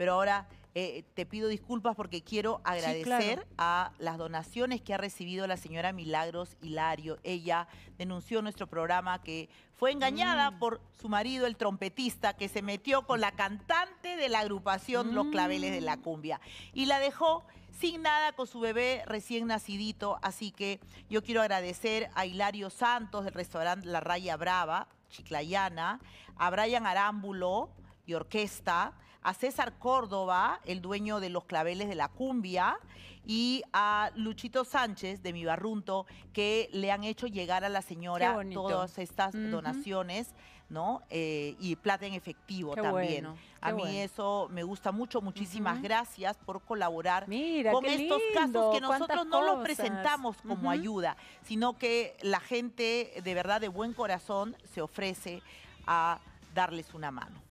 pero ahora eh, te pido disculpas porque quiero agradecer a las donaciones que ha recibido la señora Milagros Hilario. Ella denunció nuestro programa que fue engañada mm. por su marido, el trompetista, que se metió con la cantante de la agrupación Los Claveles de la mm. Cumbia y la dejó sin nada con su bebé recién nacidito. Así que yo quiero agradecer a Hilario Santos del restaurante La Raya Brava, Chiclayana, a Brian Arámbulo, y orquesta, a César Córdoba, el dueño de los claveles de la cumbia, y a Luchito Sánchez de Mi Barrunto, que le han hecho llegar a la señora todas estas donaciones, ¿no? Eh, y plata en efectivo también. A mí eso me gusta mucho. Muchísimas gracias por colaborar con estos casos que nosotros no los presentamos como ayuda, sino que la gente de verdad de buen corazón se ofrece a darles una mano.